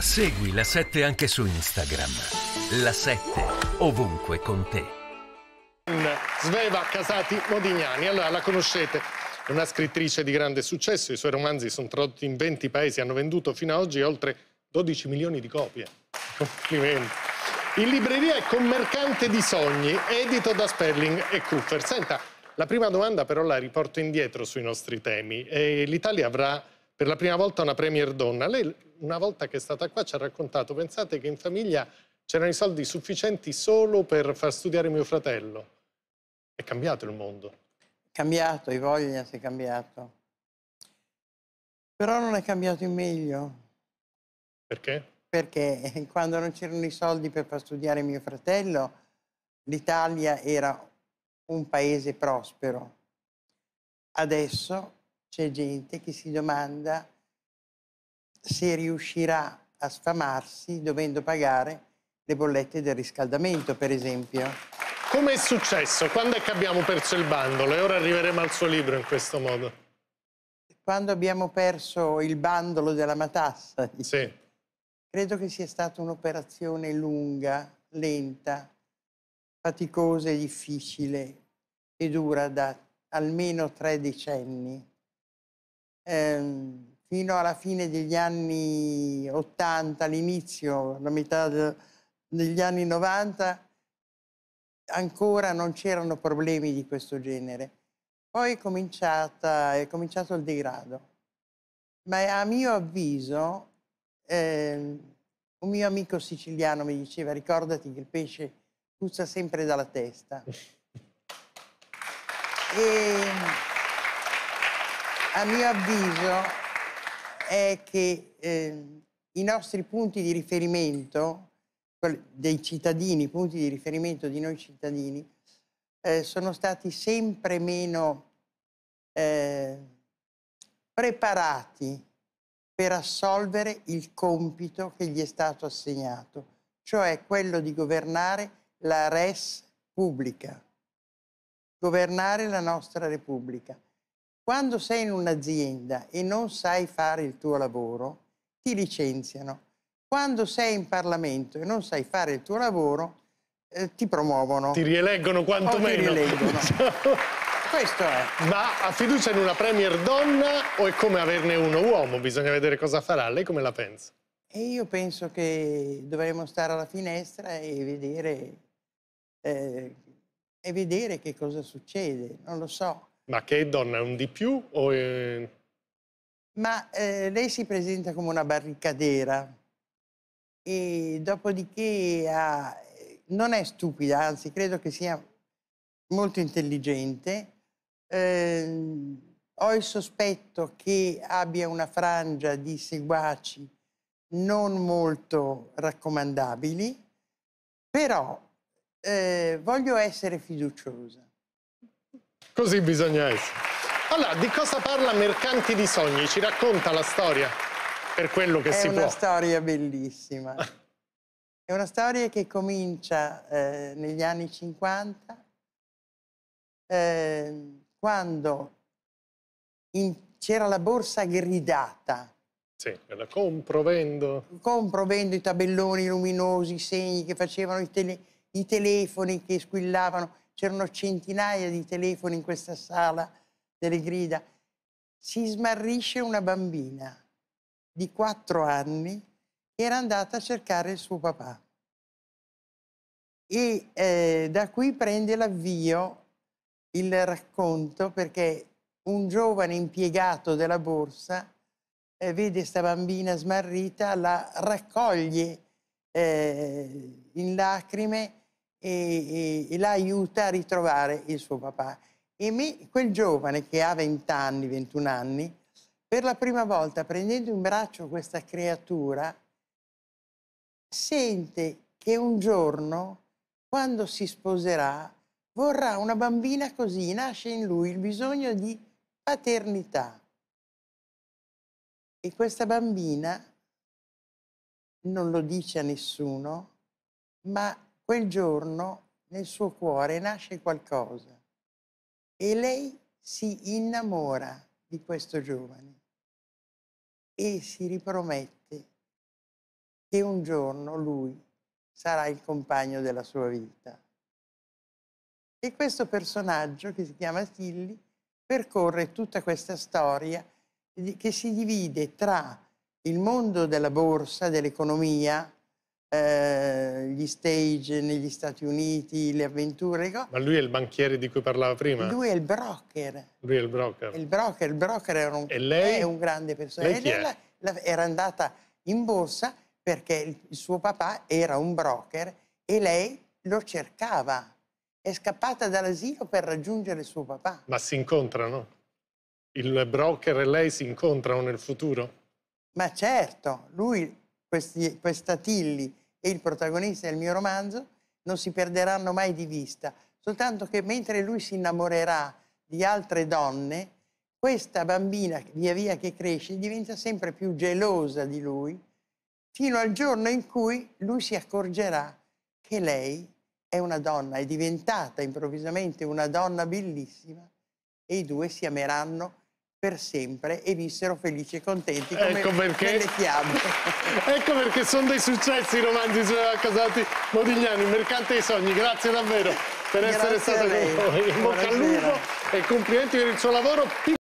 Segui la 7 anche su Instagram. La 7 ovunque con te. Sveva Casati Modignani, allora la conoscete. È una scrittrice di grande successo, i suoi romanzi sono tradotti in 20 paesi, hanno venduto fino ad oggi oltre 12 milioni di copie. Complimenti. In libreria è Commercante di Sogni, edito da Sperling e Kuffer. Senta, la prima domanda però la riporto indietro sui nostri temi. l'Italia avrà per la prima volta una premier donna. Lei una volta che è stata qua ci ha raccontato, pensate che in famiglia c'erano i soldi sufficienti solo per far studiare mio fratello. È cambiato il mondo. È Cambiato, i voglia si è cambiato. Però non è cambiato in meglio. Perché? Perché quando non c'erano i soldi per far studiare mio fratello, l'Italia era un paese prospero. Adesso c'è gente che si domanda se riuscirà a sfamarsi dovendo pagare le bollette del riscaldamento, per esempio. Come è successo? Quando è che abbiamo perso il bandolo? E ora arriveremo al suo libro in questo modo. Quando abbiamo perso il bandolo della matassa. Sì. Credo che sia stata un'operazione lunga, lenta, faticosa e difficile, che dura da almeno tre decenni ehm, fino alla fine degli anni 80, all'inizio, la metà de, degli anni 90, ancora non c'erano problemi di questo genere. Poi è, è cominciato il degrado. Ma a mio avviso, eh, un mio amico siciliano mi diceva ricordati che il pesce puzza sempre dalla testa. e... Ehm, a mio avviso, è che eh, i nostri punti di riferimento, dei cittadini, i punti di riferimento di noi cittadini, eh, sono stati sempre meno eh, preparati per assolvere il compito che gli è stato assegnato, cioè quello di governare la res pubblica, governare la nostra Repubblica. Quando sei in un'azienda e non sai fare il tuo lavoro, ti licenziano. Quando sei in Parlamento e non sai fare il tuo lavoro, eh, ti promuovono. Ti rieleggono quantomeno. Ti rieleggono. Questo è. Ma ha fiducia in una premier donna o è come averne uno uomo? Bisogna vedere cosa farà. Lei come la pensa? E io penso che dovremmo stare alla finestra e vedere, eh, e vedere che cosa succede. Non lo so. Ma che donna è un di più o... È... Eh? Ma eh, lei si presenta come una barricadera e dopodiché ha... Eh, non è stupida, anzi credo che sia molto intelligente. Eh, ho il sospetto che abbia una frangia di seguaci non molto raccomandabili, però eh, voglio essere fiduciosa. Così bisogna essere. Allora, di cosa parla Mercanti di Sogni? Ci racconta la storia per quello che È si può. È una storia bellissima. Ah. È una storia che comincia eh, negli anni 50, eh, quando c'era la borsa gridata. Sì, la compro, vendo. Compro, vendo i tabelloni luminosi, i segni che facevano i, tele, i telefoni che squillavano c'erano centinaia di telefoni in questa sala, delle grida. Si smarrisce una bambina di quattro anni che era andata a cercare il suo papà. E eh, da qui prende l'avvio il racconto perché un giovane impiegato della borsa eh, vede questa bambina smarrita, la raccoglie eh, in lacrime e, e, e la aiuta a ritrovare il suo papà. E me, quel giovane che ha 20 anni, 21 anni, per la prima volta prendendo in braccio questa creatura, sente che un giorno, quando si sposerà, vorrà una bambina così, nasce in lui il bisogno di paternità. E questa bambina non lo dice a nessuno, ma Quel giorno nel suo cuore nasce qualcosa e lei si innamora di questo giovane e si ripromette che un giorno lui sarà il compagno della sua vita. E questo personaggio che si chiama Tilly percorre tutta questa storia che si divide tra il mondo della borsa, dell'economia, eh, gli stage negli Stati Uniti, le avventure. Ma lui è il banchiere di cui parlava prima? Lui è il broker. Lui è il broker. Il broker, il broker era un, e lei? un grande personaggio. Era, era andata in borsa perché il suo papà era un broker e lei lo cercava. È scappata dall'asilo per raggiungere suo papà. Ma si incontrano? Il broker e lei si incontrano nel futuro? Ma certo, lui, questi, questa Tilli e il protagonista del mio romanzo non si perderanno mai di vista, soltanto che mentre lui si innamorerà di altre donne, questa bambina via via che cresce diventa sempre più gelosa di lui, fino al giorno in cui lui si accorgerà che lei è una donna, è diventata improvvisamente una donna bellissima e i due si ameranno per sempre e vissero felici e contenti come ecco perché... le chiame. ecco perché sono dei successi i romanzi su Casati Modigliani, il mercante dei sogni. Grazie davvero per Grazie essere stato con noi. In bocca al lupo e complimenti per il suo lavoro.